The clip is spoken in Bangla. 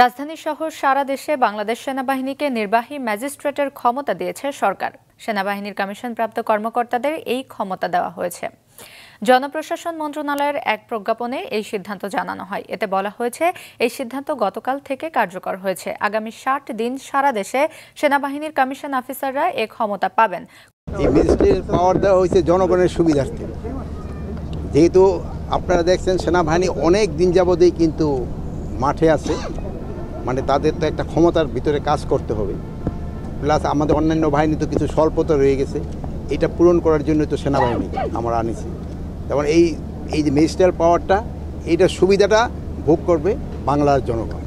রাজধানী শহর সারা দেশে বাংলাদেশ সেনাবাহিনীকে নির্বাহী ম্যাজিস্ট্রেটের ক্ষমতা দিয়েছে সরকার সেনাবাহিনীর কমিশন প্রাপ্ত কর্মকর্তাদের এই ক্ষমতা দেওয়া হয়েছে জনপ্রশাসন মন্ত্রণালয়ের এক প্রজ্ঞাপনে এই সিদ্ধান্ত জানানো হয় এতে বলা হয়েছে এই সিদ্ধান্ত গতকাল থেকে কার্যকর হয়েছে আগামী ষাট দিন সারা দেশে সেনাবাহিনীর কমিশন অফিসাররা এ ক্ষমতা পাবেন পাওয়ার দেওয়া হয়েছে জনগণের সুবিধার্থে যেহেতু আপনারা দেখছেন সেনাবাহিনী অনেক দিন যাবতেই কিন্তু মাঠে আছে মানে তাদের তো একটা ক্ষমতার ভিতরে কাজ করতে হবে প্লাস আমাদের অন্যান্য বাহিনী তো কিছু স্বল্পতা রয়ে গেছে এটা পূরণ করার জন্য তো সেনাবাহিনী আমরা আনিছি যেমন এই এই যে মিনিস্টার পাওয়ারটা এইটার সুবিধাটা ভোগ করবে বাংলার জনগণ